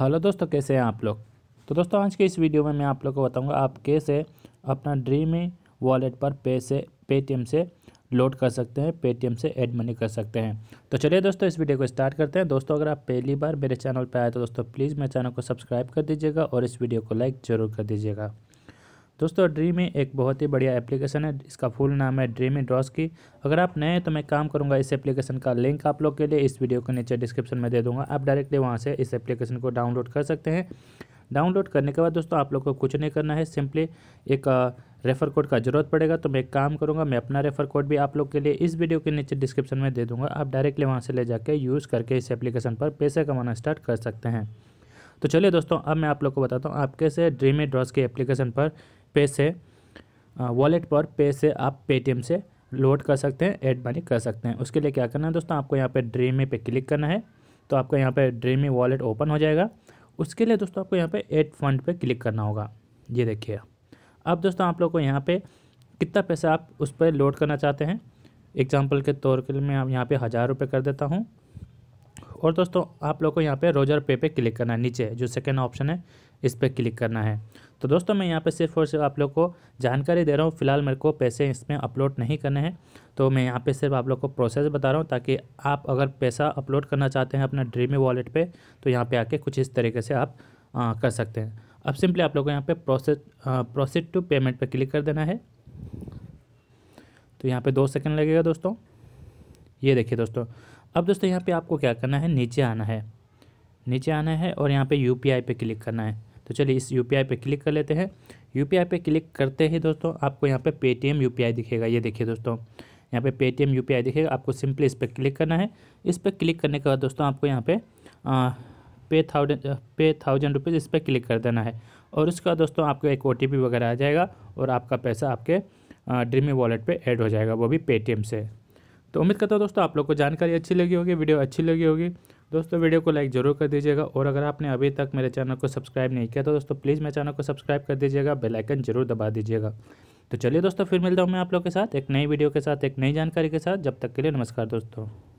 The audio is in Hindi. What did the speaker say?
हेलो दोस्तों कैसे हैं आप लोग तो दोस्तों आज के इस वीडियो में मैं आप लोग को बताऊंगा आप कैसे अपना ड्रीम वॉलेट पर पैसे पेटीएम से लोड कर सकते हैं पेटीएम से ऐड मनी कर सकते हैं तो चलिए दोस्तों इस वीडियो को स्टार्ट करते हैं दोस्तों अगर आप पहली बार मेरे चैनल पर आए तो दोस्तों प्लीज़ मेरे चैनल को सब्सक्राइब कर दीजिएगा और इस वीडियो को लाइक ज़रूर कर दीजिएगा दोस्तों ड्रीम एक बहुत ही बढ़िया एप्लीकेशन है इसका फुल नाम है ड्रीम ड्रॉस की अगर आप नए हैं तो मैं काम करूँगा इस एप्लीकेशन का लिंक आप लोग के लिए इस वीडियो के नीचे डिस्क्रिप्शन में दे दूँगा आप डायरेक्टली वहाँ से इस एप्लीकेशन को डाउनलोड कर सकते हैं डाउनलोड करने के बाद दोस्तों आप लोग को कुछ नहीं करना है सिंपली एक रेफर कोड का जरूरत पड़ेगा तो मैं एक काम करूँगा मैं अपना रेफर कोड भी आप लोग के लिए इस वीडियो के नीचे डिस्क्रिप्शन में दे दूँगा आप डायरेक्टली वहाँ से ले जाके यूज़ करके इस एप्लीकेशन पर पैसे कमाना स्टार्ट कर सकते हैं तो चलिए दोस्तों अब मैं आप लोग को बताता हूँ आप कैसे ड्रीमी ड्रॉस के एप्लीकेशन पर पे से वॉलेट पर पे से आप पेटीएम से लोड कर सकते हैं एड मनी कर सकते हैं उसके लिए क्या करना है दोस्तों आपको यहाँ पर ड्रीमी पे क्लिक करना है तो आपका यहाँ पर ड्रीमी वॉलेट ओपन हो जाएगा उसके लिए दोस्तों आपको यहाँ पर एड फंड पर क्लिक करना होगा ये देखिए अब दोस्तों आप लोग को यहाँ पर कितना पैसा आप उस पर लोड करना चाहते हैं एग्जाम्पल के तौर के लिए मैं यहाँ पे हज़ार रुपये कर देता हूँ और दोस्तों आप लोग को यहाँ पे रोजर पे पे क्लिक करना है नीचे जो सेकेंड ऑप्शन है इस पर क्लिक करना है तो दोस्तों मैं यहाँ पे सिर्फ और सिर्फ आप लोग को जानकारी दे रहा हूँ फिलहाल मेरे को पैसे इसमें अपलोड नहीं करने हैं तो मैं यहाँ पे सिर्फ आप लोग को प्रोसेस बता रहा हूँ ताकि आप अगर पैसा अपलोड करना चाहते हैं अपना ड्रीमी वॉलेट पर तो यहाँ पर आके कुछ इस तरीके से आप आ, कर सकते हैं अब सिंपली आप लोग को यहाँ पर प्रोसेस प्रोसेस टू पेमेंट पर क्लिक कर देना है तो यहाँ पर दो सेकेंड लगेगा दोस्तों ये देखिए दोस्तों अब दोस्तों यहाँ पे आपको क्या करना है नीचे आना है नीचे आना है और यहाँ पे यू पे क्लिक करना है तो चलिए इस यू पे क्लिक कर लेते हैं यू पे क्लिक करते ही दोस्तों आपको यहाँ पे पेटीएम यू दिखेगा ये देखिए दोस्तों यहाँ पे पेटीएम यू दिखेगा आपको सिंपली इस पर क्लिक करना है इस पर क्लिक करने के बाद दोस्तों आपको यहाँ पे पे थाउजेंड पे थाउजेंड रुपीज़ इस पर क्लिक कर देना है और उसका दोस्तों आपको एक ओ वगैरह आ जाएगा और आपका पैसा आपके ड्रीमी वॉलेट पे ऐड हो जाएगा वो भी पेटीएम से तो उम्मीद करता हूँ दोस्तों आप लोग को जानकारी अच्छी लगी होगी वीडियो अच्छी लगी होगी दोस्तों वीडियो को लाइक जरूर कर दीजिएगा और अगर आपने अभी तक मेरे चैनल को सब्सक्राइब नहीं किया तो दोस्तों प्लीज़ मेरे चैनल को सब्सक्राइब कर दीजिएगा बेलाइकन जरूर दबा दीजिएगा तो चलिए दोस्तों फिर मिलता हूँ मैं आप लोग के साथ एक नई वीडियो के साथ एक नई जानकारी के साथ जब तक के लिए नमस्कार दोस्तों